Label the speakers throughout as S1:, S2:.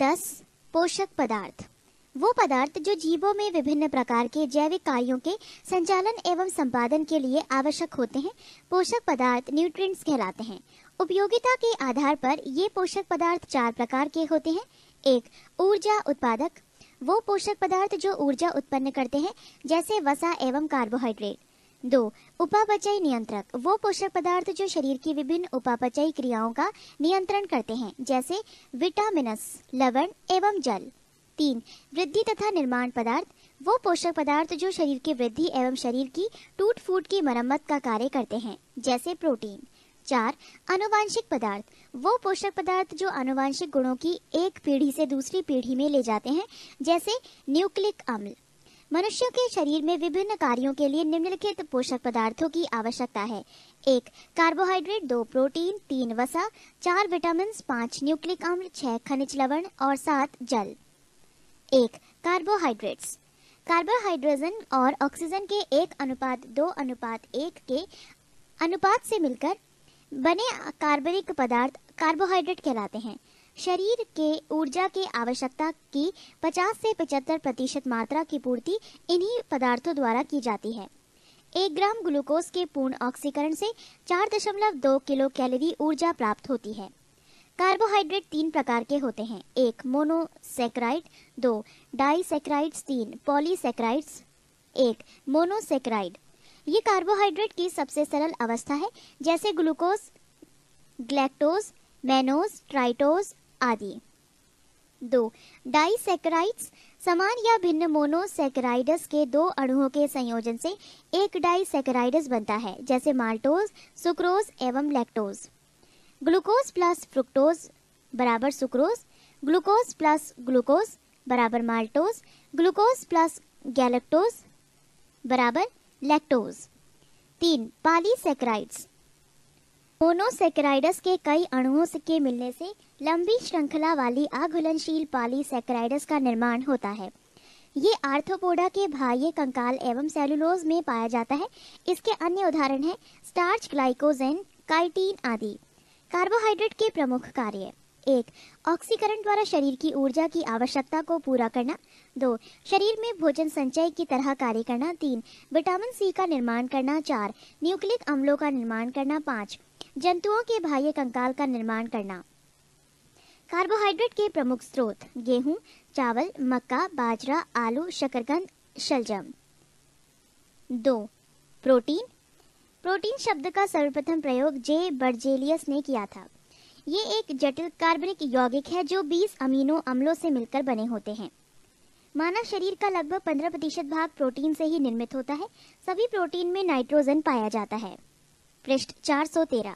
S1: दस पोषक पदार्थ वो पदार्थ जो जीवों में विभिन्न प्रकार के जैविक कार्यों के संचालन एवं संपादन के लिए आवश्यक होते हैं पोषक पदार्थ न्यूट्रिएंट्स कहलाते हैं उपयोगिता के आधार पर ये पोषक पदार्थ चार प्रकार के होते हैं एक ऊर्जा उत्पादक वो पोषक पदार्थ जो ऊर्जा उत्पन्न करते हैं जैसे वसा एवं कार्बोहाइड्रेट दो उपापचय नियंत्रक वो पोषक पदार्थ जो शरीर की विभिन्न उपापचयी क्रियाओं का नियंत्रण करते हैं जैसे विटामिनस लवण एवं जल तीन वृद्धि तथा निर्माण पदार्थ वो पोषक पदार्थ जो शरीर की वृद्धि एवं शरीर की टूट फूट की मरम्मत का कार्य करते हैं जैसे प्रोटीन चार अनुवांशिक पदार्थ वो पोषक पदार्थ जो अनुवांशिक गुणों की एक पीढ़ी से दूसरी पीढ़ी में ले जाते हैं जैसे न्यूक्लिक अम्ल मनुष्यों के शरीर में विभिन्न कार्यों के लिए निम्नलिखित पोषक पदार्थों की आवश्यकता है एक कार्बोहाइड्रेट दो प्रोटीन तीन वसा चार विटामिन पाँच न्यूक्लिक अम्ल छह खनिज लवण और सात जल एक कार्बोहाइड्रेट्स कार्बोहाइड्रोजन और ऑक्सीजन के एक अनुपात दो अनुपात एक के अनुपात से मिलकर बने कार्बनिक पदार्थ कार्बोहाइड्रेट कहलाते हैं शरीर के ऊर्जा की आवश्यकता की 50 से 75 प्रतिशत मात्रा की पूर्ति इन्हीं पदार्थों द्वारा की जाती है एक ग्राम ग्लूकोज के पूर्ण ऑक्सीकरण से 4.2 किलो कैलोरी ऊर्जा प्राप्त होती है कार्बोहाइड्रेट तीन प्रकार के होते हैं एक मोनोसेक्राइड दो डाइसेक्राइड्स तीन पॉलीसेक्राइड्स एक मोनोसेक्राइड ये कार्बोहाइड्रेट की सबसे सरल अवस्था है जैसे ग्लूकोज ग्लैक्टोज मैनोज ट्राइटोज आदि दो डाइसेक्राइड्स समान या भिन्न मोनोसेक्राइडस के दो अणुओं के संयोजन से एक डाइसेक्राइडस बनता है जैसे माल्टोज सुक्रोज एवं लैक्टोज ग्लूकोज प्लस फ्रुक्टोज बराबर सुक्रोज ग्लूकोज प्लस ग्लूकोज बराबर माल्टोज ग्लूकोज प्लस गैलेक्टोज बराबर लैक्टोज तीन पालीसेक्राइड्स मोनोसेक्राइडस के कई अणुओं के मिलने से लंबी श्रृंखला वाली अघुलनशील पॉलीसेक्राइडस का निर्माण होता है ये आर्थोपोडा के बाह्य कंकाल एवं सेलुलोज में पाया जाता है इसके अन्य उदाहरण हैं स्टार्च ग्लाइकोजेन काइटीन आदि कार्बोहाइड्रेट के प्रमुख कार्य एक ऑक्सीकरण द्वारा शरीर की ऊर्जा की आवश्यकता को पूरा करना दो शरीर में भोजन संचय की तरह कार्य करना तीन विटामिन सी का निर्माण करना चार न्यूक्लिक अम्लों का निर्माण करना पाँच जंतुओं के बाह्य कंकाल का निर्माण करना कार्बोहाइड्रेट के प्रमुख स्रोत गेहूं चावल मक्का बाजरा आलू शकरकंद शलजम दो प्रोटीन प्रोटीन शब्द का सर्वप्रथम प्रयोग जे बर्जेलियस ने किया था ये एक जटिल कार्बनिक यौगिक है जो 20 अमीनो अम्लों से मिलकर बने होते हैं मानव शरीर का लगभग 15 प्रतिशत भाग प्रोटीन से ही निर्मित होता है सभी प्रोटीन में नाइट्रोजन पाया जाता है पृष्ठ तेरह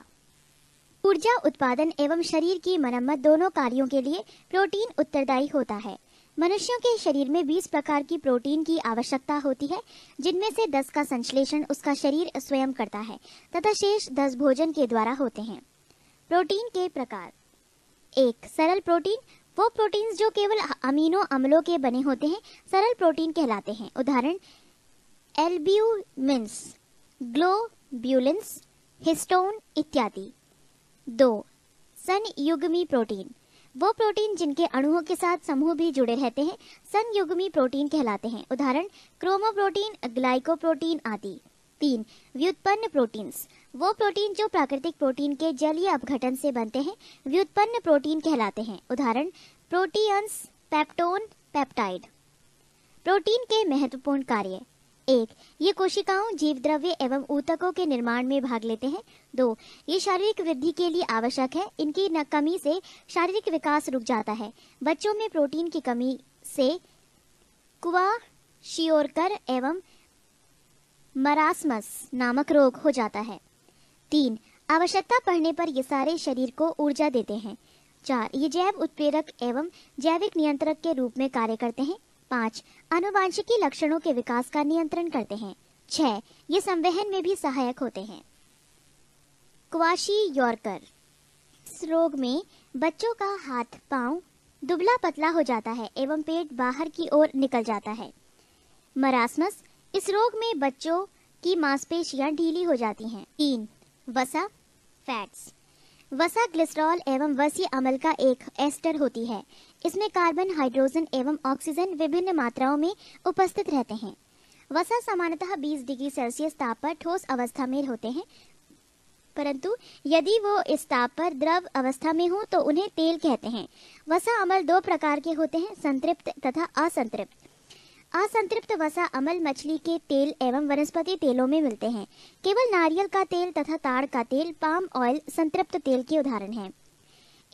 S1: ऊर्जा उत्पादन एवं शरीर की मरम्मत दोनों कार्यों के लिए प्रोटीन उत्तरदायी होता है मनुष्यों के शरीर में 20 प्रकार की प्रोटीन की आवश्यकता होती है जिनमें से 10 का संश्लेषण उसका शरीर स्वयं करता है तथा शेष 10 भोजन के द्वारा होते हैं प्रोटीन के प्रकार एक सरल प्रोटीन वो प्रोटीन जो केवल अमीनो अम्लों के बने होते हैं सरल प्रोटीन कहलाते हैं उदाहरण एल्ब्यूमिन्स ग्लोब्यूलिन्स हिस्टोन इत्यादि दो संयुग्मी प्रोटीन वो प्रोटीन जिनके अणुओं के साथ समूह भी जुड़े रहते हैं संयुग्मी प्रोटीन कहलाते हैं उदाहरण क्रोमोप्रोटीन ग्लाइकोप्रोटीन आदि तीन व्युत्पन्न प्रोटीन वो प्रोटीन जो प्राकृतिक प्रोटीन के जलीय अपघटन से बनते हैं व्युत्पन्न प्रोटीन कहलाते हैं उदाहरण प्रोटीन पेप्टोन पेप्टाइड प्रोटीन के महत्वपूर्ण कार्य एक ये कोशिकाओं जीव द्रव्य एवं ऊतकों के निर्माण में भाग लेते हैं दो ये शारीरिक वृद्धि के लिए आवश्यक है इनकी न कमी से शारीरिक विकास रुक जाता है बच्चों में प्रोटीन की कमी से कुआ शियोरकर एवं मरासमस नामक रोग हो जाता है तीन आवश्यकता पड़ने पर ये सारे शरीर को ऊर्जा देते हैं चार ये जैव उत्प्रेरक एवं जैविक नियंत्रक के रूप में कार्य करते हैं पाँच अनुवांशिकी लक्षणों के विकास का नियंत्रण करते हैं छह ये संवहन में भी सहायक होते हैं क्वाशी यॉर्कर इस रोग में बच्चों का हाथ पांव दुबला पतला हो जाता है एवं पेट बाहर की ओर निकल जाता है मरासमस इस रोग में बच्चों की मांसपेशियां ढीली हो जाती हैं तीन वसा फैट्स वसा ग्लिस्ट्रॉल एवं वसी अमल का एक एस्टर होती है इसमें कार्बन हाइड्रोजन एवं ऑक्सीजन विभिन्न मात्राओं में उपस्थित रहते हैं वसा सामान्यतः 20 डिग्री सेल्सियस ताप पर ठोस अवस्था में होते हैं परंतु यदि वो इस ताप पर द्रव अवस्था में हो तो उन्हें तेल कहते हैं वसा अमल दो प्रकार के होते हैं संतृप्त तथा असंतृप्त असंतृप्त वसा अमल मछली के तेल एवं वनस्पति तेलों में मिलते हैं केवल नारियल का तेल तथा ताड़ का तेल पाम ऑयल संतृप्त तेल के उदाहरण हैं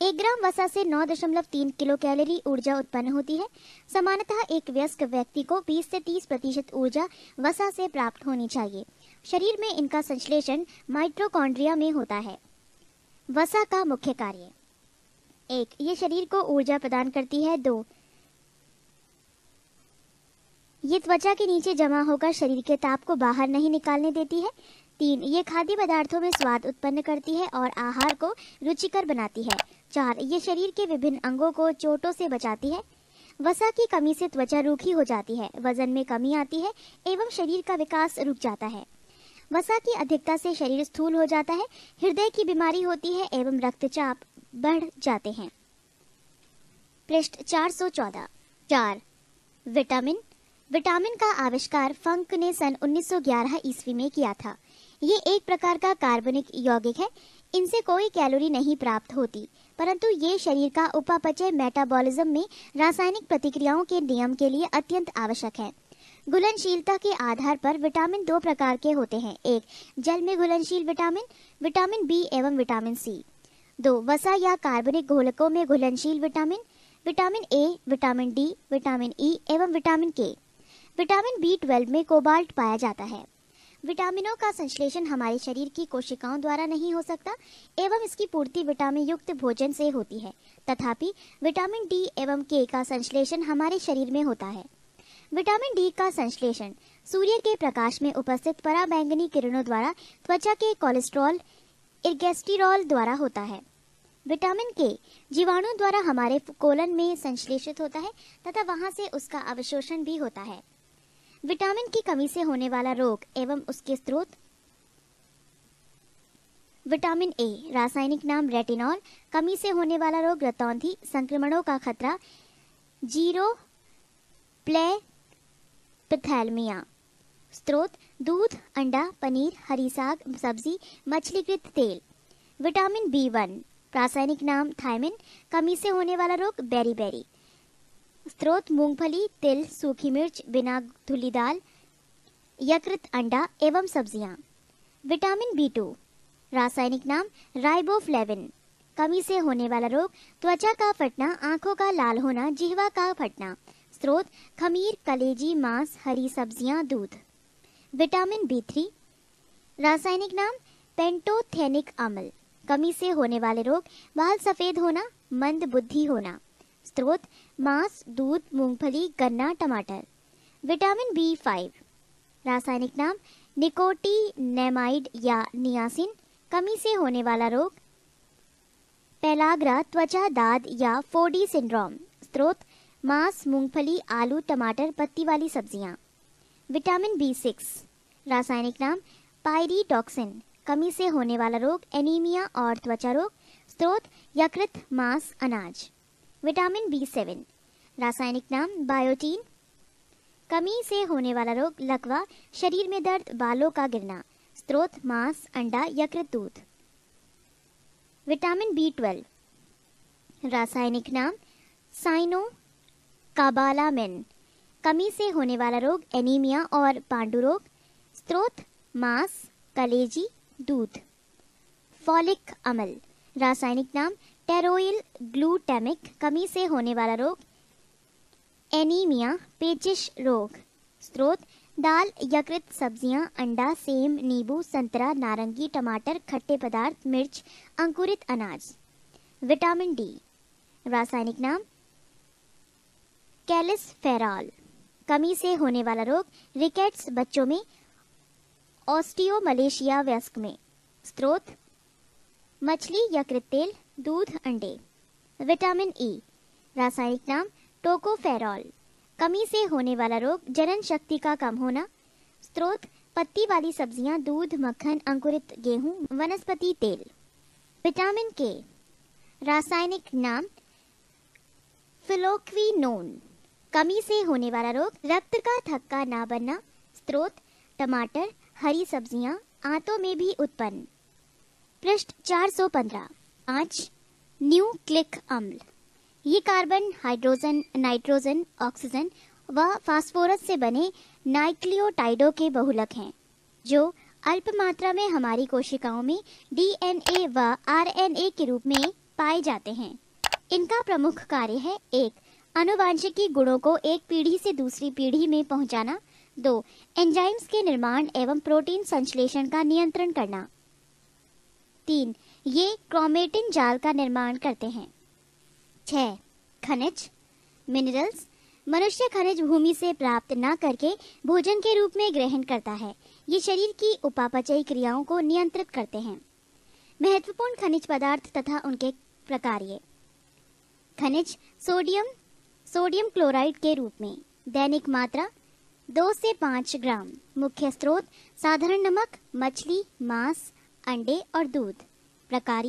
S1: एक ग्राम वसा से 9.3 किलो कैलोरी ऊर्जा उत्पन्न होती है सामान्यतः एक व्यस्क व्यक्ति को 20 से 30 प्रतिशत ऊर्जा वसा से प्राप्त होनी चाहिए शरीर में इनका संश्लेषण माइट्रोकॉन्ड्रिया में होता है वसा का मुख्य कार्य एक ये शरीर को ऊर्जा प्रदान करती है दो ये त्वचा के नीचे जमा होकर शरीर के ताप को बाहर नहीं निकालने देती है तीन ये खाद्य पदार्थों में स्वाद उत्पन्न करती है और आहार को रुचिकर बनाती है चार ये शरीर के विभिन्न अंगों को चोटों से बचाती है वसा की कमी से त्वचा रूखी हो जाती है वजन में कमी आती है एवं शरीर का विकास रुक जाता है वसा की अधिकता से शरीर स्थूल हो जाता है हृदय की बीमारी होती है एवं रक्तचाप बढ़ जाते हैं पृष्ठ 414 चार विटामिन विटामिन का आविष्कार फंक ने सन 1911 ईस्वी में किया था ये एक प्रकार का कार्बनिक यौगिक है इनसे कोई कैलोरी नहीं प्राप्त होती परंतु ये शरीर का उपापचय मेटाबॉलिज्म में रासायनिक प्रतिक्रियाओं के नियम के लिए अत्यंत आवश्यक है घुलनशीलता के आधार पर विटामिन दो प्रकार के होते हैं एक जल में घुलनशील विटामिन विटामिन बी एवं विटामिन सी दो वसा या कार्बनिक घोलकों में घुलनशील vitamin vitamin A vitamin D vitamin E e, एवं vitamin K vitamin B twelve में कोबाल्ट पाया जाता है विटामिनों का संश्लेषण हमारे शरीर की कोशिकाओं द्वारा नहीं हो सकता एवं इसकी पूर्ति विटामिन युक्त भोजन से होती है तथापि विटामिन डी एवं के का संश्लेषण हमारे शरीर में होता है विटामिन डी का संश्लेषण सूर्य के प्रकाश में उपस्थित पराबैंगनी किरणों द्वारा त्वचा के कोलेस्ट्रॉल इर्गेस्टिरॉल द्वारा होता है विटामिन के जीवाणु द्वारा हमारे कोलन में संश्लेषित होता है तथा वहां से उसका अवशोषण भी होता है विटामिन की कमी से होने वाला रोग एवं उसके स्रोत विटामिन ए रासायनिक नाम रेटिनॉल कमी से होने वाला रोग रतौंधी संक्रमणों का खतरा जीरो प्ले पैथैलमिया स्रोत दूध अंडा पनीर हरी साग सब्जी मछलीकृत तेल विटामिन बी वन रासायनिक नाम थायमिन कमी से होने वाला रोग बेरी बेरी स्रोत मूंगफली तिल सूखी मिर्च बिना धुली दाल यकृत अंडा एवं सब्जियां विटामिन बी टू रासायनिक नाम राइबोफ्लेविन कमी से होने वाला रोग त्वचा का फटना आंखों का लाल होना जिहवा का फटना स्रोत खमीर कलेजी मांस हरी सब्जियां दूध विटामिन बी थ्री रासायनिक नाम पेंटोथेनिक अम्ल कमी से होने वाले रोग बाल सफेद होना मंद बुद्धि होना स्रोत मांस दूध मूंगफली गन्ना टमाटर विटामिन बी फाइव रासायनिक नाम नेमाइड या नियासिन कमी से होने वाला रोग पैलाग्रा त्वचा दाद या फोडी सिंड्रोम स्रोत मांस मूंगफली आलू टमाटर पत्ती वाली सब्जियां विटामिन बी सिक्स रासायनिक नाम पायरी टॉक्सिन कमी से होने वाला रोग एनीमिया और त्वचा रोग स्रोत यकृत मांस अनाज विटामिन बी सेवन रासायनिक नाम बायोटीन कमी से होने वाला रोग लकवा शरीर में दर्द बालों का गिरना स्त्रोत मांस अंडा यकृत दूध विटामिन बी ट्वेल्व रासायनिक नाम साइनो काबालामिन कमी से होने वाला रोग एनीमिया और पांडु रोग स्त्रोत मांस कलेजी दूध फॉलिक अमल रासायनिक नाम टेरोइल ग्लूटेमिक कमी से होने वाला रोग एनीमिया पेचिश रोग स्रोत दाल यकृत सब्जियां अंडा सेम नींबू संतरा नारंगी टमाटर खट्टे पदार्थ मिर्च अंकुरित अनाज विटामिन डी रासायनिक नाम कैलिस फेराल कमी से होने वाला रोग रिकेट्स बच्चों में ऑस्टियोमलेशिया व्यस्क में स्त्रोत मछली यकृत तेल दूध अंडे विटामिन ई e, रासायनिक नाम टोकोफेरॉल कमी से होने वाला रोग जनन शक्ति का कम होना स्रोत पत्ती वाली सब्जियां दूध मक्खन अंकुरित गेहूं वनस्पति तेल विटामिन के रासायनिक नाम फिलोक्विनोन कमी से होने वाला रोग रक्त का थक्का ना बनना स्रोत टमाटर हरी सब्जियां आंतों में भी उत्पन्न पृष्ठ 415 पांच न्यू क्लिक अम्ल ये कार्बन हाइड्रोजन नाइट्रोजन ऑक्सीजन व फास्फोरस से बने नाइक्लियोटाइडो के बहुलक हैं जो अल्प मात्रा में हमारी कोशिकाओं में डीएनए व आरएनए के रूप में पाए जाते हैं इनका प्रमुख कार्य है एक अनुवांशिकी गुणों को एक पीढ़ी से दूसरी पीढ़ी में पहुंचाना दो एंजाइम्स के निर्माण एवं प्रोटीन संश्लेषण का नियंत्रण करना तीन ये क्रोमेटिन जाल का निर्माण करते हैं छः खनिज मिनरल्स मनुष्य खनिज भूमि से प्राप्त न करके भोजन के रूप में ग्रहण करता है ये शरीर की उपापचय क्रियाओं को नियंत्रित करते हैं महत्वपूर्ण खनिज पदार्थ तथा उनके प्रकार ये खनिज सोडियम सोडियम क्लोराइड के रूप में दैनिक मात्रा दो से पाँच ग्राम मुख्य स्रोत साधारण नमक मछली मांस अंडे और दूध प्रकार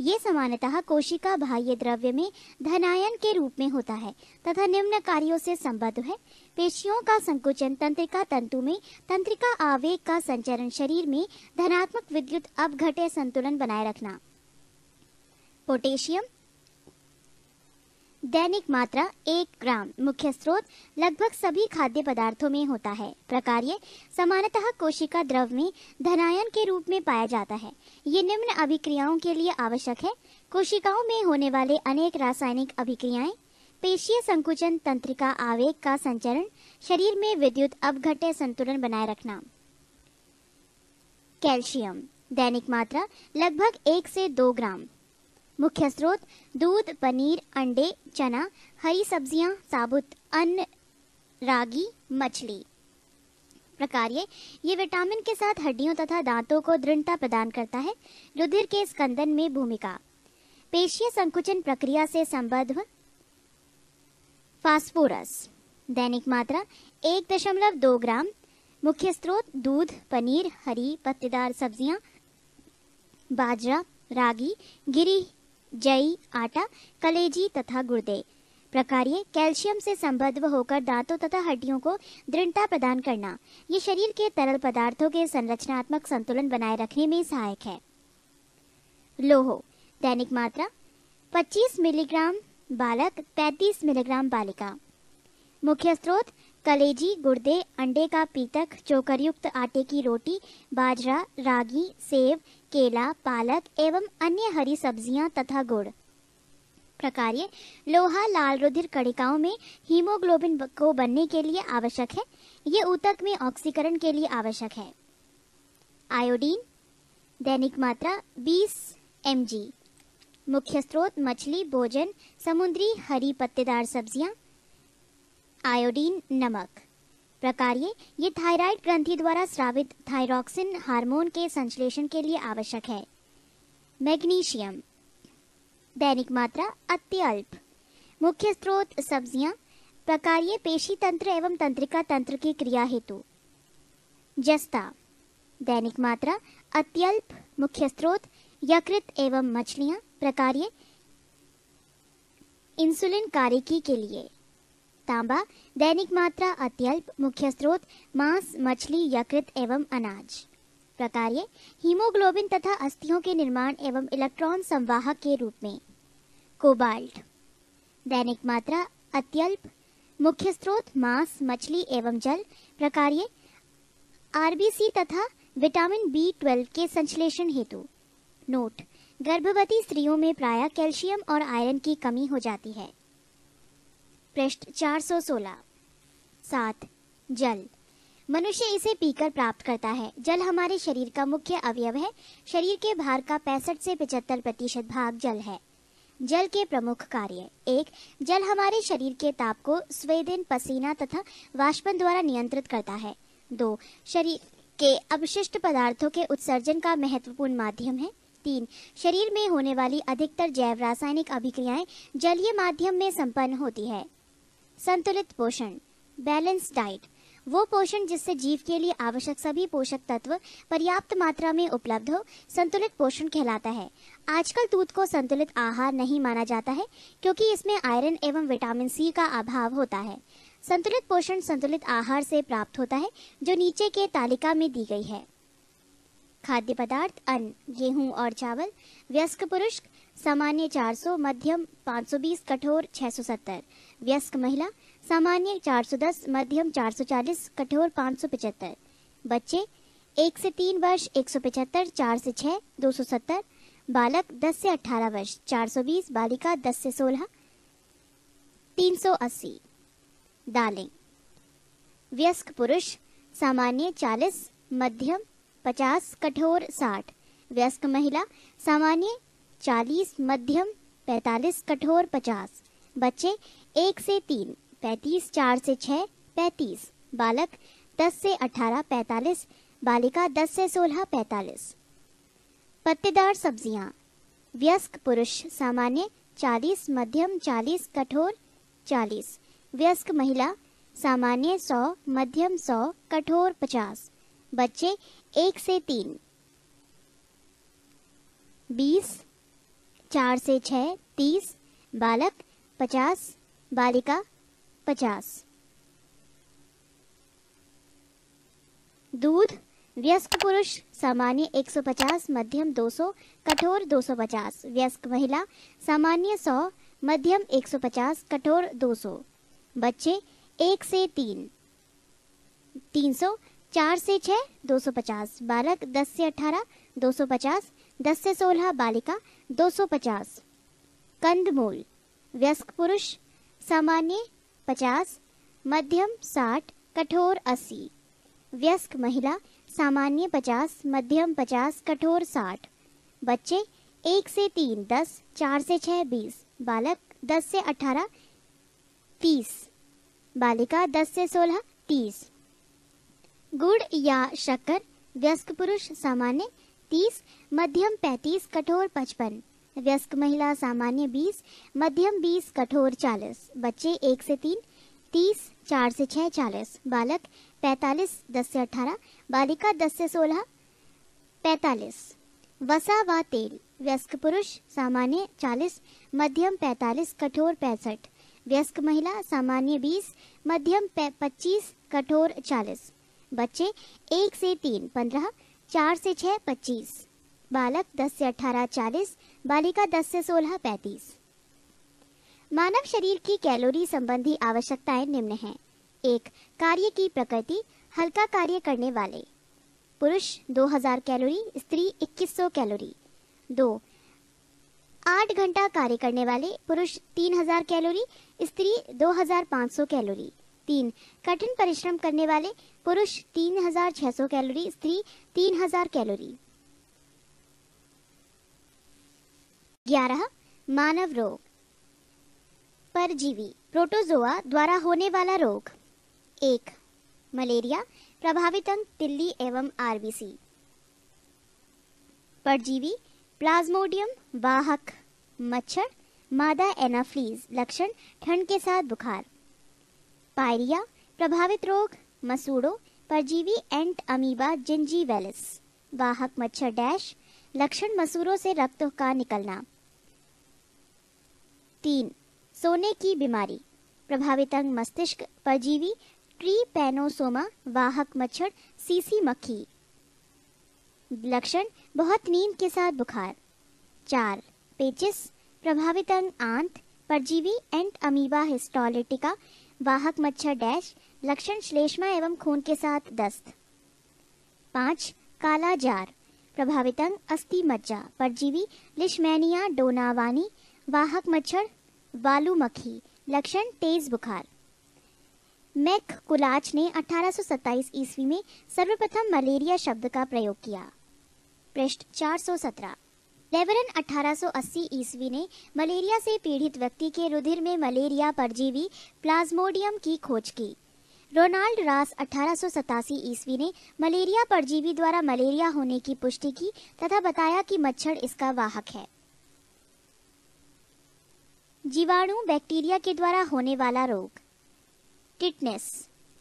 S1: ये सामान्यतः कोशिका बाह्य द्रव्य में धनायन के रूप में होता है तथा निम्न कार्यों से संबद्ध है पेशियों का संकुचन तंत्रिका तंतु में तंत्रिका आवेग का संचरण शरीर में धनात्मक विद्युत घटे संतुलन बनाए रखना पोटेशियम दैनिक मात्रा एक ग्राम मुख्य स्रोत लगभग सभी खाद्य पदार्थों में होता है प्रकार सामान्यतः कोशिका द्रव में धनायन के रूप में पाया जाता है ये निम्न अभिक्रियाओं के लिए आवश्यक है कोशिकाओं में होने वाले अनेक रासायनिक अभिक्रियाएं पेशीय संकुचन तंत्रिका आवेग का संचरण शरीर में विद्युत अपघट्य संतुलन बनाए रखना कैल्शियम दैनिक मात्रा लगभग एक से दो ग्राम मुख्य स्रोत दूध पनीर अंडे चना हरी सब्जियां साबुत अन्न रागी मछली प्रकार्य ये विटामिन के साथ हड्डियों तथा दांतों को दृढ़ता प्रदान करता है रुधिर के स्कंदन में भूमिका पेशीय संकुचन प्रक्रिया से संबद्ध फास्फोरस दैनिक मात्रा एक दशमलव दो ग्राम मुख्य स्रोत दूध पनीर हरी पत्तेदार सब्जियां बाजरा रागी गिरी जई आटा कलेजी तथा गुर्दे प्रकार्य कैल्शियम से संबद्ध होकर दांतों तथा हड्डियों को दृढ़ता प्रदान करना ये शरीर के तरल पदार्थों के संरचनात्मक संतुलन बनाए रखने में सहायक है लोहो दैनिक मात्रा 25 मिलीग्राम बालक 35 मिलीग्राम बालिका मुख्य स्रोत कलेजी गुर्दे अंडे का पीतक चोकरयुक्त आटे की रोटी बाजरा रागी सेब केला पालक एवं अन्य हरी सब्जियां तथा गुड़ प्रकार लोहा लाल रुधिर कणिकाओं में हीमोग्लोबिन को बनने के लिए आवश्यक है ये ऊतक में ऑक्सीकरण के लिए आवश्यक है आयोडीन दैनिक मात्रा 20 एम मुख्य स्रोत मछली भोजन समुद्री हरी पत्तेदार सब्जियां आयोडीन नमक प्रकार ये थायराइड ग्रंथि द्वारा स्रावित थायरोक्सिन हार्मोन के संश्लेषण के लिए आवश्यक है मैग्नीशियम दैनिक मात्रा अत्यल्प मुख्य स्रोत सब्जियां प्रकार पेशी तंत्र एवं तंत्रिका तंत्र की क्रिया हेतु जस्ता दैनिक मात्रा अत्यल्प मुख्य स्रोत यकृत एवं मछलियां प्रकार इंसुलिन कार्यकी के लिए तांबा दैनिक मात्रा अत्यल्प मुख्य स्रोत मांस मछली यकृत एवं अनाज प्रकार हीमोग्लोबिन तथा अस्थियों के निर्माण एवं इलेक्ट्रॉन संवाहक के रूप में कोबाल्ट दैनिक मात्रा अत्यल्प मुख्य स्रोत मांस मछली एवं जल प्रकार आरबीसी तथा विटामिन बी ट्वेल्व के संश्लेषण हेतु नोट गर्भवती स्त्रियों में प्रायः कैल्शियम और आयरन की कमी हो जाती है पृष्ठ 416 सात जल मनुष्य इसे पीकर प्राप्त करता है जल हमारे शरीर का मुख्य अवयव है शरीर के भार का पैंसठ से पिछहत्तर प्रतिशत भाग जल है जल के प्रमुख कार्य एक जल हमारे शरीर के ताप को स्वेदन पसीना तथा वाष्पन द्वारा नियंत्रित करता है दो शरीर के अवशिष्ट पदार्थों के उत्सर्जन का महत्वपूर्ण माध्यम है तीन शरीर में होने वाली अधिकतर जैव रासायनिक अभिक्रियाएं जलीय माध्यम में संपन्न होती है संतुलित पोषण बैलेंस डाइट वो पोषण जिससे जीव के लिए आवश्यक सभी पोषक तत्व पर्याप्त मात्रा में उपलब्ध हो संतुलित पोषण कहलाता है आजकल दूध को संतुलित आहार नहीं माना जाता है क्योंकि इसमें आयरन एवं विटामिन सी का अभाव होता है संतुलित पोषण संतुलित आहार से प्राप्त होता है जो नीचे के तालिका में दी गई है खाद्य पदार्थ अन्न गेहूं और चावल व्यस्क पुरुष सामान्य 400 मध्यम 520 कठोर 670 व्यस्क महिला सामान्य 410 मध्यम 440 कठोर 575 बच्चे एक से तीन वर्ष 175 चार से छः 270 बालक 10 से 18 वर्ष 420 बालिका 10 से 16 380 दालें व्यस्क पुरुष सामान्य 40 मध्यम 50 कठोर 60 व्यस्क महिला सामान्य 40 मध्यम 45 कठोर 50 बच्चे एक से तीन पैतीस चार से छ पैतीस बालक दस से अठारह पैतालीस बालिका दस से सोलह पैतालीस पत्तेदार सब्जियां व्यस्क पुरुष सामान्य चालीस मध्यम चालीस कठोर चालीस व्यस्क महिला सामान्य सौ मध्यम सौ कठोर पचास बच्चे एक से तीन बीस चार से छ तीस बालक पचास बालिका पचास दूध व्यस्क पुरुष सामान्य 150 मध्यम 200 कठोर 250 व्यस्क महिला सामान्य 100 मध्यम 150 कठोर 200 बच्चे एक से तीन 300 चार से सौ 250 बालक 10 से 18 250 10 से 16 बालिका 250 कंदमूल व्यस्क पुरुष सामान्य पचास मध्यम साठ कठोर अस्सी व्यस्क महिला सामान्य पचास मध्यम पचास कठोर साठ बच्चे एक से तीन दस चार से 6 20 बालक दस से अठारह तीस बालिका दस से सोलह तीस गुड़ या शक्कर व्यस्क पुरुष सामान्य तीस मध्यम 35 कठोर पचपन व्यस्क महिला सामान्य 20, मध्यम 20, कठोर 40, बच्चे 1 से 3, 30, 4 से 6, 40, बालक 45, 10 से 18, बालिका 10 से 16, 45, वसा व तेल व्यस्क पुरुष सामान्य 40, मध्यम 45, कठोर 65, व्यस्क महिला सामान्य 20, मध्यम 25, कठोर 40, बच्चे 1 से 3, 15, 4 से 6, 25 बालक 10 से 18 40, बालिका 10 से 16 35। मानव शरीर की कैलोरी संबंधी आवश्यकताएं निम्न हैं। एक कार्य की प्रकृति हल्का कार्य करने वाले पुरुष 2000 कैलोरी स्त्री 2100 कैलोरी दो आठ घंटा कार्य करने वाले पुरुष 3000 कैलोरी स्त्री 2500 कैलोरी तीन कठिन परिश्रम करने वाले पुरुष 3600 कैलोरी स्त्री 3000 कैलोरी ग्यारह मानव रोग परजीवी प्रोटोजोआ द्वारा होने वाला रोग एक मलेरिया प्रभावित अंग तिल्ली एवं आरबीसी परजीवी प्लाज्मोडियम वाहक मच्छर मादा एनाफ्लीज लक्षण ठंड के साथ बुखार पायरिया प्रभावित रोग मसूड़ो परजीवी एंट अमीबा जिंजीवेलिस वाहक मच्छर डैश लक्षण मसूरों से रक्त का निकलना तीन सोने की बीमारी प्रभावित अंग मस्तिष्क परजीवी ट्री पैनोसोमा वाहक मच्छर सीसी मक्खी लक्षण बहुत नींद के साथ बुखार चार पेचिस प्रभावित अंग आंत परजीवी एंट अमीबा हिस्टोलिटिका वाहक मच्छर डैश लक्षण श्लेष्मा एवं खून के साथ दस्त पांच काला जार प्रभावित अंग अस्थि मज्जा परजीवी लिशमैनिया डोनावानी वाहक मच्छर बालू मक्खी लक्षण तेज बुखार मैक कुलाच ने 1827 ईस्वी में सर्वप्रथम मलेरिया शब्द का प्रयोग किया पृष्ठ 417 रेवरन 1880 ईस्वी ने मलेरिया से पीड़ित व्यक्ति के रुधिर में मलेरिया परजीवी प्लाज्मोडियम की खोज की रोनाल्ड रास अठारह ईस्वी ने मलेरिया परजीवी द्वारा मलेरिया होने की पुष्टि की तथा बताया कि मच्छर इसका वाहक है जीवाणु बैक्टीरिया के द्वारा होने वाला रोग टिटनेस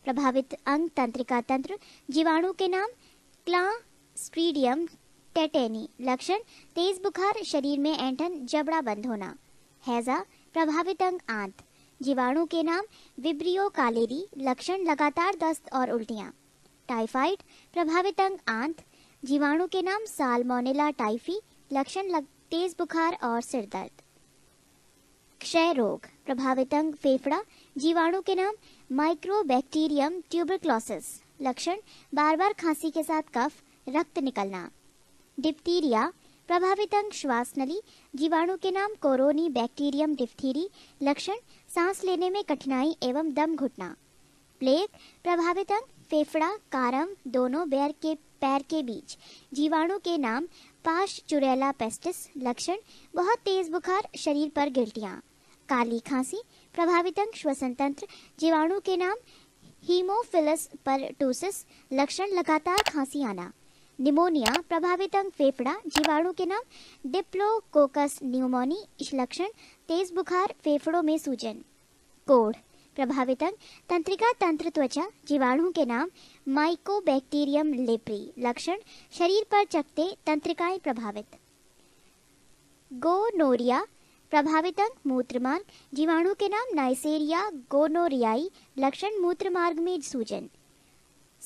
S1: प्रभावित अंग तंत्रिका तंत्र जीवाणु के नाम क्लास्ट्रीडियम टेटेनी लक्षण तेज बुखार शरीर में एंठन जबड़ा बंद होना हैजा प्रभावित अंग आंत जीवाणु के नाम विब्रियो कालेरी लक्षण लगातार दस्त और उल्टियाँ टाइफाइड प्रभावित अंग आंत जीवाणु के नाम सालमोनेला टाइफी लक्षण लग, तेज बुखार और सिर दर्द क्षय रोग प्रभावित अंग फेफड़ा जीवाणु के नाम माइक्रोबैक्टीरियम ट्यूबरक्लोसिस लक्षण बार बार खांसी के साथ कफ रक्त निकलना डिप्थीरिया प्रभावित अंग श्वास नली जीवाणु के नाम कोरोनी बैक्टीरियम डिप्थीरी लक्षण सांस लेने में कठिनाई एवं दम घुटना प्लेग प्रभावित अंग फेफड़ा कारम दोनों बैर के पैर के बीच जीवाणु के नाम पाश चुरेला पेस्टिस लक्षण बहुत तेज बुखार शरीर पर गिल्टियाँ काली खांसी प्रभावित अंग श्वसन तंत्र जीवाणु के नाम हीमोफिलस पर टोसिस लक्षण लगातार खांसी आना निमोनिया प्रभावित अंग फेफड़ा जीवाणु के नाम डिप्लोकोकस न्यूमोनी लक्षण तेज बुखार फेफड़ों में सूजन कोढ़ प्रभावित अंग तंत्रिका तंत्र त्वचा जीवाणु के नाम माइकोबैक्टीरियम लेप्री लक्षण शरीर पर चकते तंत्रिकाएं प्रभावित गोनोरिया प्रभावित अंग मूत्रमान जीवाणु के नाम नाइसेरिया गोनोरियाई लक्षण मूत्र मार्ग में सूजन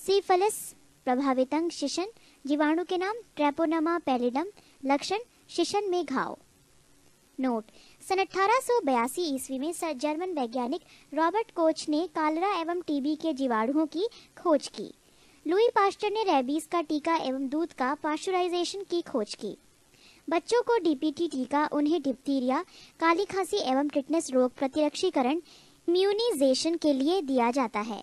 S1: सीफलिस प्रभावित अंग शिशन जीवाणु के नाम ट्रेपोनमा पेलिडम लक्षण शिशन में घाव नोट सन अठारह सौ बयासी ईस्वी में सर जर्मन वैज्ञानिक रॉबर्ट कोच ने कालरा एवं टीबी के जीवाणुओं की खोज की लुई पास्टर ने रेबीज का टीका एवं दूध का पास्चुराइजेशन की खोज की बच्चों को डीपीटी टीका उन्हें डिप्थीरिया काली खांसी एवं टिटनेस रोग प्रतिरक्षीकरण म्यूनिजेशन के लिए दिया जाता है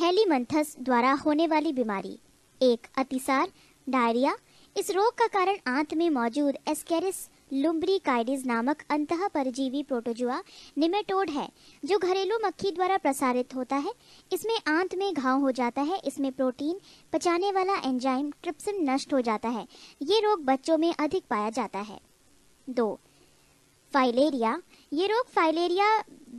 S1: हेलीमंथस द्वारा होने वाली बीमारी एक अतिसार डायरिया इस रोग का कारण आंत में मौजूद एस्केरिस लुम्ब्रिकाइडिस नामक अंत परजीवी प्रोटोजुआ निमेटोड है जो घरेलू मक्खी द्वारा प्रसारित होता है इसमें आंत में घाव हो जाता है इसमें प्रोटीन पचाने वाला एंजाइम ट्रिप्सिन नष्ट हो जाता है ये रोग बच्चों में अधिक पाया जाता है दो फाइलेरिया ये रोग फाइलेरिया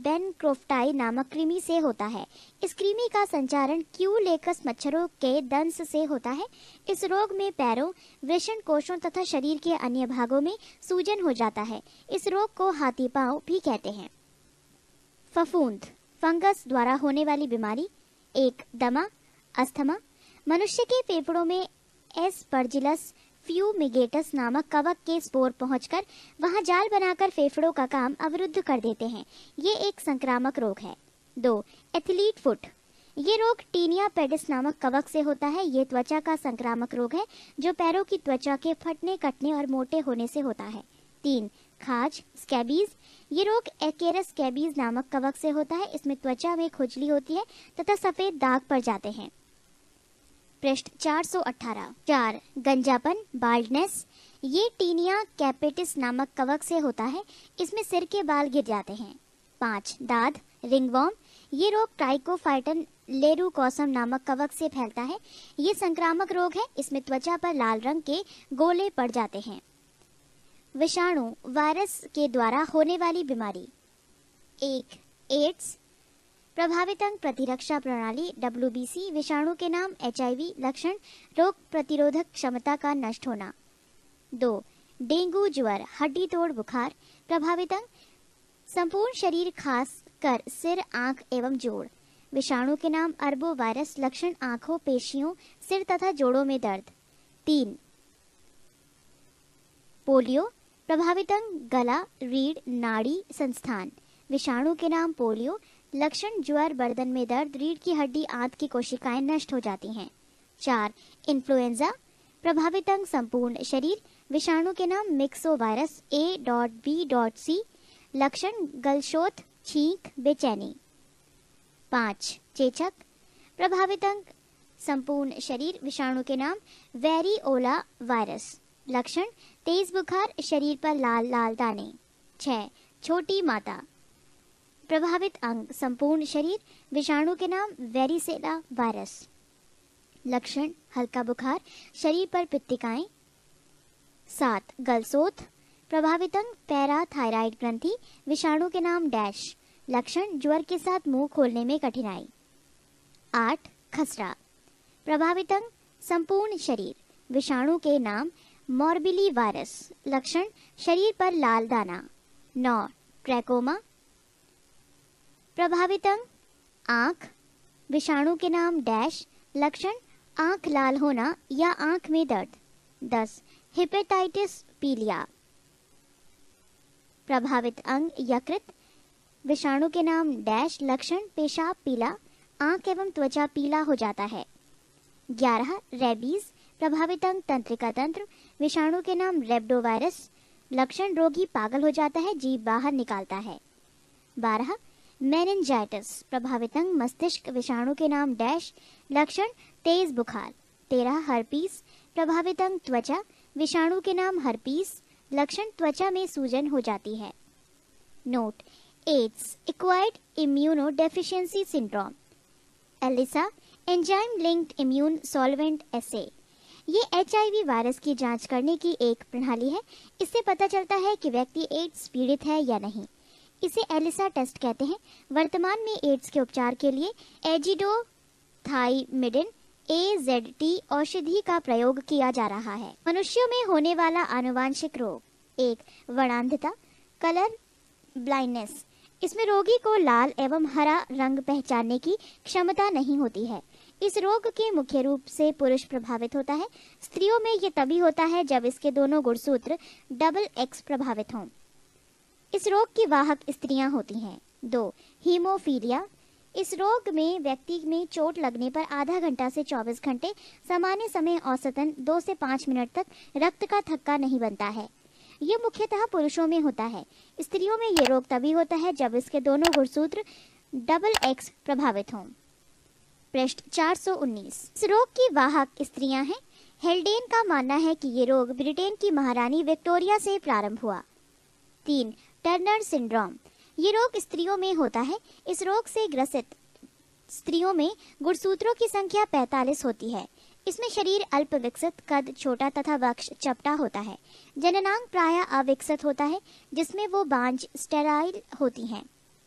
S1: क्रोफ्टाई नामक कृमि से होता है इस कृमि का संचारण लेकस मच्छरों के दंश से होता है इस रोग में पैरों वृषण कोषों तथा शरीर के अन्य भागों में सूजन हो जाता है इस रोग को हाथी पाँव भी कहते हैं फफूंद फंगस द्वारा होने वाली बीमारी एक दमा अस्थमा मनुष्य के फेफड़ों में एस परजिलस फ्यूमिगेटस नामक कवक के स्पोर पहुंचकर वहां जाल बनाकर फेफड़ों का काम अवरुद्ध कर देते हैं ये एक संक्रामक रोग है दो एथलीट फुट ये रोग टीनिया पेडिस नामक कवक से होता है ये त्वचा का संक्रामक रोग है जो पैरों की त्वचा के फटने कटने और मोटे होने से होता है तीन खाज स्कैबीज ये रोग एकेरस स्कैबीज नामक कवक से होता है इसमें त्वचा में खुजली होती है तथा सफेद दाग पड़ जाते हैं पृष्ठ 418 चार गंजापन बाल्डनेस ये टीनिया कैपेटिस नामक कवक से होता है इसमें सिर के बाल गिर जाते हैं पाँच दाद रिंगवॉम ये रोग ट्राइकोफाइटन कौसम नामक कवक से फैलता है ये संक्रामक रोग है इसमें त्वचा पर लाल रंग के गोले पड़ जाते हैं विषाणु वायरस के द्वारा होने वाली बीमारी एक एड्स प्रभावित अंग प्रतिरक्षा प्रणाली डब्ल्यू विषाणु के नाम एच लक्षण रोग प्रतिरोधक क्षमता का नष्ट होना दो डेंगू ज्वर हड्डी तोड़ बुखार प्रभावित अंग संपूर्ण शरीर खास कर सिर आंख एवं जोड़ विषाणु के नाम अरबो वायरस लक्षण आंखों पेशियों सिर तथा जोड़ों में दर्द तीन पोलियो प्रभावित अंग गला रीढ़ नाड़ी संस्थान विषाणु के नाम पोलियो लक्षण ज्वर बर्दन में दर्द रीढ़ की हड्डी आंत की कोशिकाएं नष्ट हो जाती हैं चार इन्फ्लुएंजा प्रभावित अंग संपूर्ण शरीर विषाणु के नाम myxovirus A dot B dot C लक्षण गलशोथ छींक बेचैनी पांच चेचक प्रभावित अंग संपूर्ण शरीर विषाणु के नाम वेरी ओला वायरस लक्षण तेज बुखार शरीर पर लाल लाल दाने छह छोटी माता प्रभावित अंग संपूर्ण शरीर विषाणु के नाम वेरिसेला वायरस लक्षण हल्का बुखार शरीर पर पित्तिकाएं सात गलसोथ प्रभावित अंग पैरा थायराइड ग्रंथि विषाणु के नाम डैश लक्षण ज्वर के साथ मुंह खोलने में कठिनाई आठ खसरा प्रभावित अंग संपूर्ण शरीर विषाणु के नाम मॉर्बिली वायरस लक्षण शरीर पर लाल दाना नौ ट्रैकोमा प्रभावित अंग आँख विषाणु के नाम डैश लक्षण आँख लाल होना या आँख में दर्द दस हिपेटाइटिस पीलिया प्रभावित अंग यकृत विषाणु के नाम डैश लक्षण पेशाब पीला आंख एवं त्वचा पीला हो जाता है ग्यारह रेबीज प्रभावित अंग तंत्रिका तंत्र विषाणु के नाम रेबडोवायरस लक्षण रोगी पागल हो जाता है जीव बाहर निकालता है बारह मेनिनजाइटिस अंग मस्तिष्क विषाणु के नाम डैश लक्षण तेज बुखार तेरह हरपीस अंग त्वचा विषाणु के नाम हरपीस लक्षण त्वचा में सूजन हो जाती है note AIDS acquired immunodeficiency syndrome ELISA enzyme linked immune solvent assay ये एच वायरस की जांच करने की एक प्रणाली है इससे पता चलता है कि व्यक्ति एड्स पीड़ित है या नहीं इसे एलिसा टेस्ट कहते हैं वर्तमान में एड्स के उपचार के लिए azido thymidine A Z T औषधि का प्रयोग किया जा रहा है मनुष्यों में होने वाला आनुवांशिक रोग एक वर्णांधता कलर ब्लाइंडनेस इसमें रोगी को लाल एवं हरा रंग पहचानने की क्षमता नहीं होती है इस रोग के मुख्य रूप से पुरुष प्रभावित होता है स्त्रियों में ये तभी होता है जब इसके दोनों गुणसूत्र डबल एक्स प्रभावित हों इस रोग की वाहक स्त्रियां होती हैं दो हीमोफीलिया इस रोग में व्यक्ति में चोट लगने पर आधा घंटा से 24 घंटे सामान्य समय औसतन दो से पाँच मिनट तक रक्त का थक्का नहीं बनता है यह मुख्यतः पुरुषों में होता है स्त्रियों में ये रोग तभी होता है जब इसके दोनों गुणसूत्र डबल एक्स प्रभावित हों प्रश्न 419 इस रोग की वाहक स्त्रियां हैं हेल्डेन का मानना है कि ये रोग ब्रिटेन की महारानी विक्टोरिया से प्रारंभ हुआ तीन टर्नर सिंड्रोम ये रोग स्त्रियों में होता है इस रोग से ग्रसित स्त्रियों में गुड़सूत्रों की संख्या 45 होती है इसमें शरीर अल्प विकसित कद छोटा तथा वक्ष चपटा होता है जननांग प्राय अविकसित होता है जिसमें वो बांझ स्टेराइल होती हैं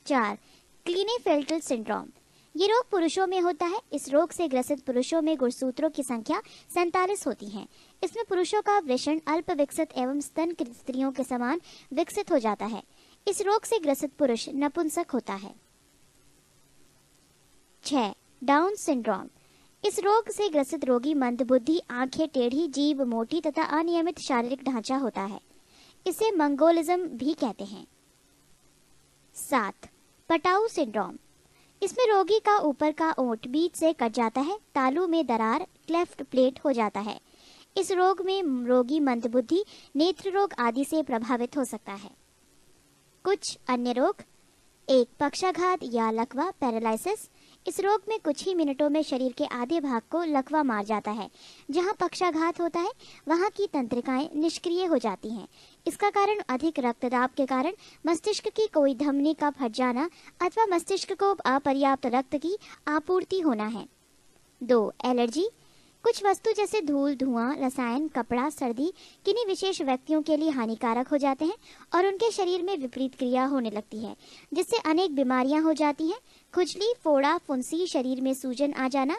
S1: चार क्लीनेफेल्टल सिंड्रोम ये रोग पुरुषों में होता है इस रोग से ग्रसित पुरुषों में गुड़सूत्रों की संख्या सैतालीस होती है इसमें पुरुषों का वृषण अल्प विकसित एवं स्तन स्त्रियों के समान विकसित हो जाता है इस रोग से ग्रसित पुरुष नपुंसक होता है छह डाउन सिंड्रोम इस रोग से ग्रसित रोगी बुद्धि आंखें टेढ़ी जीव मोटी तथा अनियमित शारीरिक ढांचा होता है इसे मंगोलिज्म भी कहते हैं सात पटाऊ सिंड्रोम इसमें रोगी का ऊपर का ओट बीच से कट जाता है तालू में दरार क्लेफ्ट प्लेट हो जाता है इस रोग में रोगी मंदबुद्धि नेत्र रोग आदि से प्रभावित हो सकता है कुछ अन्य रोग एक पक्षाघात या लकवा पैरालिसिस इस रोग में कुछ ही मिनटों में शरीर के आधे भाग को लकवा मार जाता है जहाँ पक्षाघात होता है वहाँ की तंत्रिकाएं निष्क्रिय हो जाती हैं इसका कारण अधिक रक्तदाब के कारण मस्तिष्क की कोई धमनी का फट जाना अथवा मस्तिष्क को अपर्याप्त रक्त की आपूर्ति होना है दो एलर्जी कुछ वस्तु जैसे धूल धुआं रसायन कपड़ा सर्दी किन्हीं विशेष व्यक्तियों के लिए हानिकारक हो जाते हैं और उनके शरीर में विपरीत क्रिया होने लगती है जिससे अनेक बीमारियां हो जाती हैं खुजली फोड़ा फुंसी शरीर में सूजन आ जाना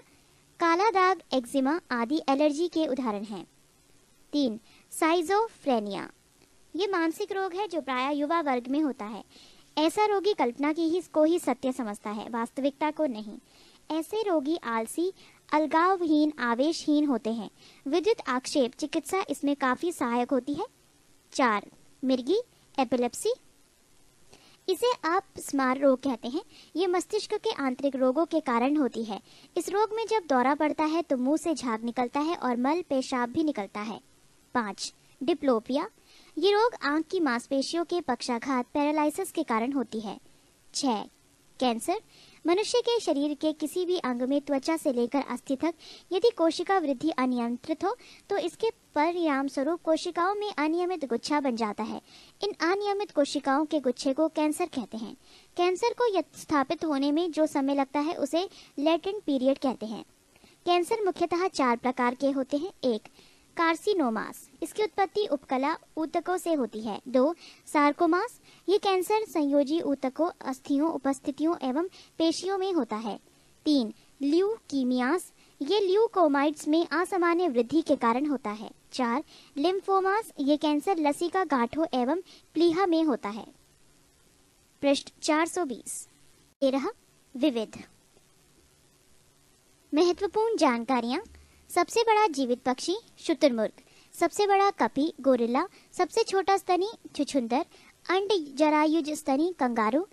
S1: काला दाग एक्जिमा आदि एलर्जी के उदाहरण हैं तीन साइजोफ्रेनिया ये मानसिक रोग है जो प्राय युवा वर्ग में होता है ऐसा रोगी कल्पना की ही को ही सत्य समझता है वास्तविकता को नहीं ऐसे रोगी आलसी अलगावहीन आवेशहीन होते हैं विद्युत आक्षेप चिकित्सा इसमें काफी सहायक होती है चार मिर्गी एपिलेप्सी इसे आप स्मार रोग कहते हैं ये मस्तिष्क के आंतरिक रोगों के कारण होती है इस रोग में जब दौरा पड़ता है तो मुंह से झाग निकलता है और मल पेशाब भी निकलता है पांच डिप्लोपिया ये रोग आंख की मांसपेशियों के पक्षाघात पैरालिस के कारण होती है छह कैंसर मनुष्य के शरीर के किसी भी अंग में त्वचा से लेकर अस्थि तक यदि कोशिका वृद्धि अनियंत्रित हो तो इसके परिणाम स्वरूप कोशिकाओं में अनियमित गुच्छा बन जाता है इन अनियमित कोशिकाओं के गुच्छे को कैंसर कहते हैं कैंसर को स्थापित होने में जो समय लगता है उसे लेटेंट पीरियड कहते हैं कैंसर मुख्यतः चार प्रकार के होते हैं एक कार्सिनोमास इसकी उत्पत्ति उपकला ऊतकों से होती है दो सार्कोमास ये कैंसर संयोजी ऊतकों अस्थियों उपस्थितियों एवं पेशियों में होता है तीन कीमियास ये ल्यूकोमाइट्स में असामान्य वृद्धि के कारण होता है चार लिम्फोमास ये कैंसर लसिका गांठों एवं प्लीहा में होता है पृष्ठ 420 तेरह विविध महत्वपूर्ण जानकारियां सबसे बड़ा जीवित पक्षी शुतुरमुर्ग सबसे बड़ा कपी गोरिल्ला सबसे छोटा स्तनी छुछुंदर अंड जरायुज स्तनी कंगारू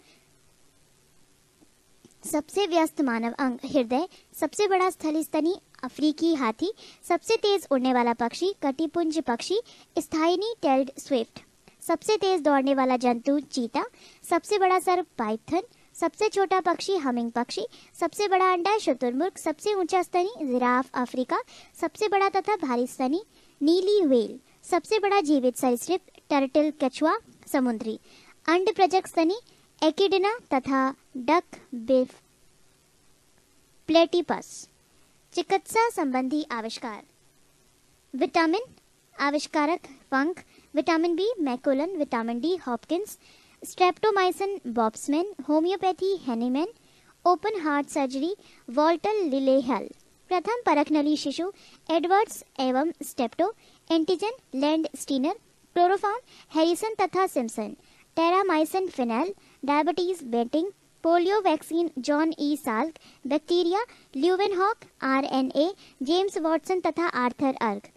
S1: सबसे व्यस्त मानव अंग हृदय सबसे बड़ा स्थली स्तनी अफ्रीकी हाथी सबसे तेज उड़ने वाला पक्षी कटिपुंज पक्षी स्थायनी टेल्ड स्विफ्ट सबसे तेज दौड़ने वाला जंतु चीता सबसे बड़ा सर्प पाइथन सबसे छोटा पक्षी हमिंग पक्षी सबसे बड़ा अंडा शतुर्मुर्ग सबसे ऊंचा स्तनी जिराफ अफ्रीका सबसे बड़ा तथा भारी स्तनी नीली व्हेल सबसे बड़ा जीवित सरीसृप टर्टल कछुआ समुद्री अंड प्रजक स्तनी एकिडिना तथा डक बिफ प्लेटिपस चिकित्सा संबंधी आविष्कार विटामिन आविष्कारक पंख vitamin B McCollum vitamin D Hopkins streptomycin Waksman homeopathy Hahnemann open heart surgery Walton Lillehei प्रथम परखनली शिशु एडवर्ड्स एवं Steptoe antigen Landsteiner chloroform Harrison तथा Simpson terramycin Finlay diabetes Banting polio vaccine John E Salk bacteria Leeuwenhoek ए James Watson तथा Arthur अर्क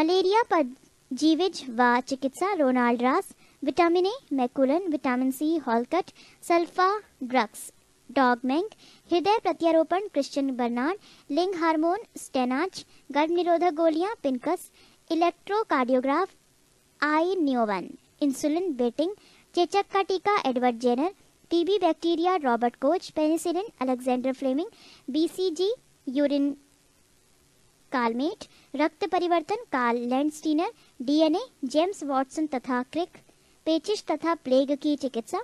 S1: malaria पर जीविज व चिकित्सा Ronald Ross vitamin A McCollum vitamin C हॉलकट सल्फा ड्रग्स डॉगमेंग हृदय प्रत्यारोपण क्रिश्चियन बर्नार्ड लिंग हार्मोन स्टेनाच गर्भ निरोधक गोलियां पिनकस इलेक्ट्रोकार्डियोग्राफ आई न्योवन इंसुलिन बेटिंग चेचक का टीका Edward Jenner TB bacteria Robert Koch penicillin Alexander Fleming BCG Guerin Calmette रक्त परिवर्तन Karl Landsteiner DNA James Watson तथा क्रिक पेचिश तथा प्लेग की चिकित्सा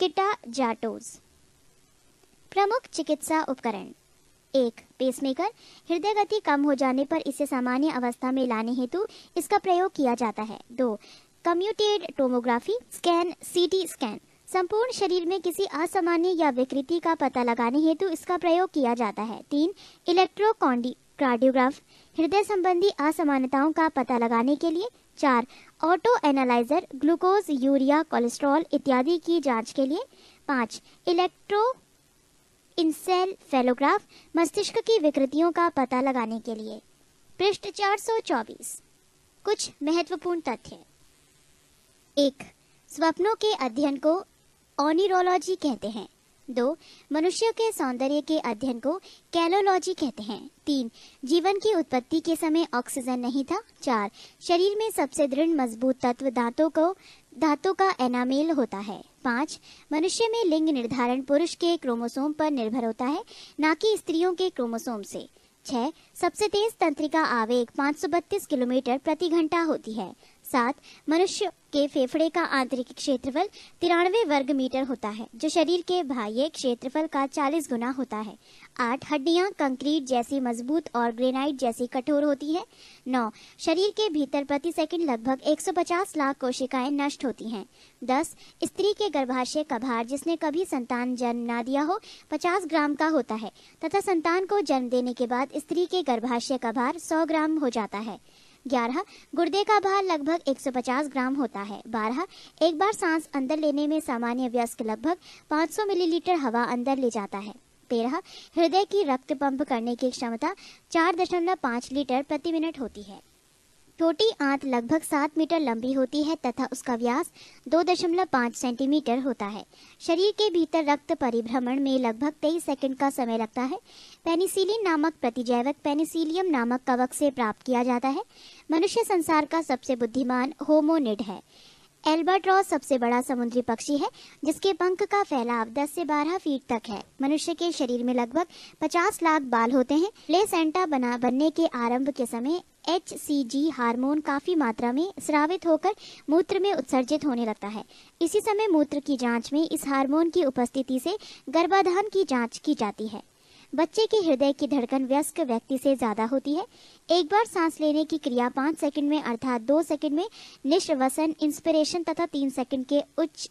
S1: किटा जाटोज प्रमुख चिकित्सा उपकरण एक पेसमेकर हृदय गति कम हो जाने पर इसे सामान्य अवस्था में लाने हेतु इसका प्रयोग किया जाता है दो computed tomography scan CT scan संपूर्ण शरीर में किसी असामान्य या विकृति का पता लगाने हेतु इसका प्रयोग किया जाता है तीन इलेक्ट्रोकॉन्डी कार्डियोग्राफ हृदय संबंधी असमानताओं का पता लगाने के लिए चार auto analyser glucose urea cholesterol इत्यादि की जांच के लिए पाँच इलेक्ट्रो इंसेल फेलोग्राफ मस्तिष्क की विकृतियों का पता लगाने के लिए पृष्ठ 424 कुछ महत्वपूर्ण तथ्य एक स्वप्नों के अध्ययन को ऑनिरोलॉजी कहते हैं दो मनुष्य के सौंदर्य के अध्ययन को कैलोलॉजी कहते हैं तीन जीवन की उत्पत्ति के समय ऑक्सीजन नहीं था चार शरीर में सबसे दृढ़ मजबूत तत्व दांतों को धातु का एनामेल होता है पाँच मनुष्य में लिंग निर्धारण पुरुष के क्रोमोसोम पर निर्भर होता है न कि स्त्रियों के क्रोमोसोम से छह सबसे तेज तंत्रिका आवेग 532 किलोमीटर प्रति घंटा होती है साथ मनुष्य के फेफड़े का आंतरिक क्षेत्रफल तिरानवे वर्ग मीटर होता है जो शरीर के बाह्य क्षेत्रफल का 40 गुना होता है आठ हड्डियां कंक्रीट जैसी मजबूत और ग्रेनाइट जैसी कठोर होती है नौ शरीर के भीतर प्रति सेकंड लगभग 150 लाख कोशिकाएं नष्ट होती हैं दस स्त्री के गर्भाशय का भार जिसने कभी संतान जन्म ना दिया हो 50 ग्राम का होता है तथा संतान को जन्म देने के बाद स्त्री के गर्भाशय का भार 100 ग्राम हो जाता है ग्यारह गुर्दे का भार लगभग 150 ग्राम होता है बारह एक बार सांस अंदर लेने में सामान्य व्यस्क लगभग 500 मिलीलीटर हवा अंदर ले जाता है तेरह हृदय की रक्त पंप करने की क्षमता 4.5 लीटर प्रति मिनट होती है छोटी आंत लगभग सात मीटर लंबी होती है तथा उसका व्यास दो दशमलव पाँच सेंटीमीटर होता है शरीर के भीतर रक्त परिभ्रमण में लगभग तेईस सेकंड का समय लगता है पेनिसिलिन नामक प्रतिजैवक पेनिसिलियम नामक कवक से प्राप्त किया जाता है मनुष्य संसार का सबसे बुद्धिमान होमोनिड है रॉस सबसे बड़ा समुद्री पक्षी है जिसके पंख का फैलाव 10 से 12 फीट तक है मनुष्य के शरीर में लगभग 50 लाख बाल होते हैं ले सेंटा बना बनने के आरंभ के समय एच सी जी हारमोन काफी मात्रा में स्रावित होकर मूत्र में उत्सर्जित होने लगता है इसी समय मूत्र की जांच में इस हार्मोन की उपस्थिति से गर्भाधान की जांच की जाती है बच्चे के हृदय की धड़कन व्यस्क व्यक्ति से ज्यादा होती है एक बार सांस लेने की क्रिया पाँच सेकंड में अर्थात दो सेकंड में निश्वसन इंस्पिरेशन तथा तीन सेकंड के उच्च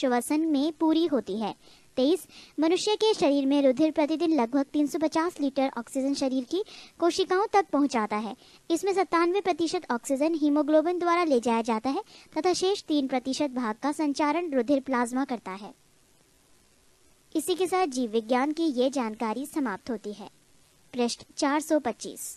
S1: श्वसन में पूरी होती है तेईस मनुष्य के शरीर में रुधिर प्रतिदिन लगभग 350 लीटर ऑक्सीजन शरीर की कोशिकाओं तक पहुंचाता है इसमें सत्तानवे प्रतिशत ऑक्सीजन हीमोग्लोबिन द्वारा ले जाया जाता है तथा शेष तीन प्रतिशत भाग का संचारण रुधिर प्लाज्मा करता है इसी के साथ जीव विज्ञान की ये जानकारी समाप्त होती है पृष्ठ 425